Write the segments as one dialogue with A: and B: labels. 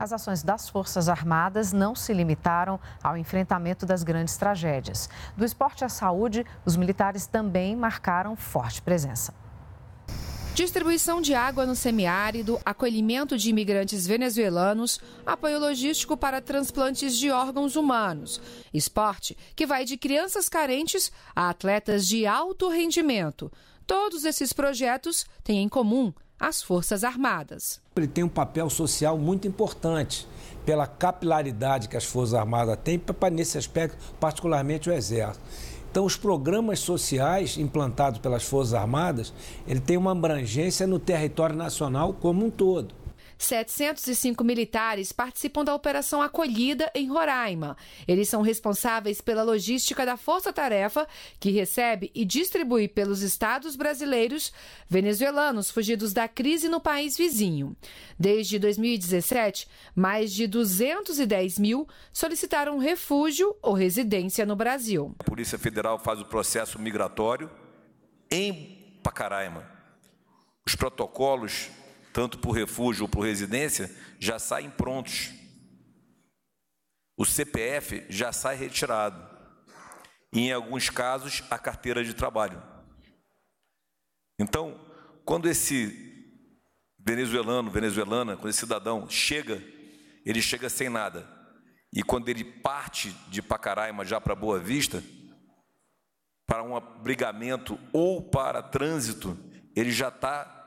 A: as ações das Forças Armadas não se limitaram ao enfrentamento das grandes tragédias. Do esporte à saúde, os militares também marcaram forte presença. Distribuição de água no semiárido, acolhimento de imigrantes venezuelanos, apoio logístico para transplantes de órgãos humanos. Esporte que vai de crianças carentes a atletas de alto rendimento. Todos esses projetos têm em comum às Forças Armadas.
B: Ele tem um papel social muito importante pela capilaridade que as Forças Armadas têm, nesse aspecto, particularmente o Exército. Então, os programas sociais implantados pelas Forças Armadas, ele tem uma abrangência no território nacional como um todo.
A: 705 militares participam da Operação Acolhida em Roraima. Eles são responsáveis pela logística da força-tarefa, que recebe e distribui pelos estados brasileiros venezuelanos fugidos da crise no país vizinho. Desde 2017, mais de 210 mil solicitaram refúgio ou residência no Brasil. A
C: Polícia Federal faz o processo migratório em Pacaraima. Os protocolos tanto por refúgio ou por residência, já saem prontos. O CPF já sai retirado. E, em alguns casos, a carteira de trabalho. Então, quando esse venezuelano, venezuelana, quando esse cidadão chega, ele chega sem nada. E quando ele parte de Pacaraima já para Boa Vista, para um abrigamento ou para trânsito, ele já está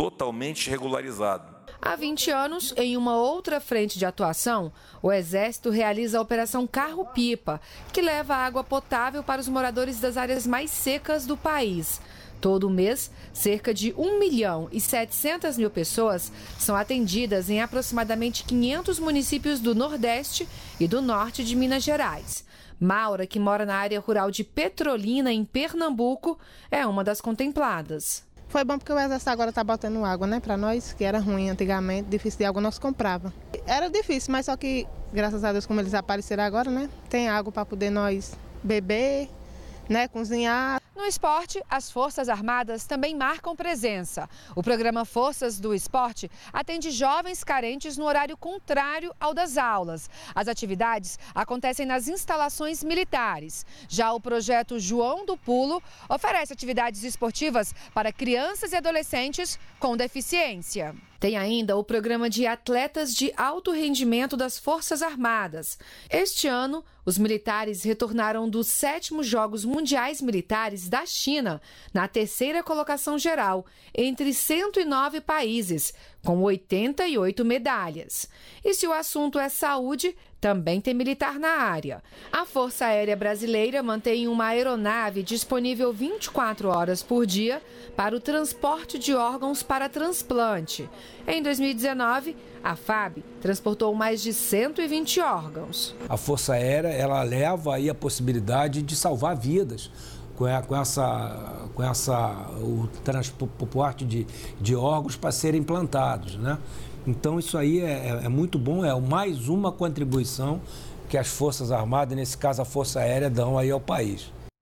C: totalmente regularizado.
A: Há 20 anos, em uma outra frente de atuação, o Exército realiza a Operação Carro-Pipa, que leva água potável para os moradores das áreas mais secas do país. Todo mês, cerca de 1 milhão e 700 mil pessoas são atendidas em aproximadamente 500 municípios do Nordeste e do Norte de Minas Gerais. Maura, que mora na área rural de Petrolina, em Pernambuco, é uma das contempladas. Foi bom porque o exército agora está botando água, né, para nós, que era ruim antigamente, difícil de água, nós comprava. Era difícil, mas só que, graças a Deus, como eles apareceram agora, né, tem água para poder nós beber, né, cozinhar. No esporte, as Forças Armadas também marcam presença. O programa Forças do Esporte atende jovens carentes no horário contrário ao das aulas. As atividades acontecem nas instalações militares. Já o projeto João do Pulo oferece atividades esportivas para crianças e adolescentes com deficiência. Tem ainda o programa de atletas de alto rendimento das Forças Armadas. Este ano, os militares retornaram dos sétimos Jogos Mundiais Militares da China, na terceira colocação geral, entre 109 países, com 88 medalhas. E se o assunto é saúde, também tem militar na área. A Força Aérea Brasileira mantém uma aeronave disponível 24 horas por dia para o transporte de órgãos para transplante. Em 2019, a FAB transportou mais de 120 órgãos.
B: A Força Aérea ela leva aí a possibilidade de salvar vidas com essa com essa, o transporte de, de órgãos para serem implantados. Né? Então, isso aí é, é, é muito bom, é mais uma contribuição que as Forças Armadas, nesse caso a Força Aérea, dão aí ao país.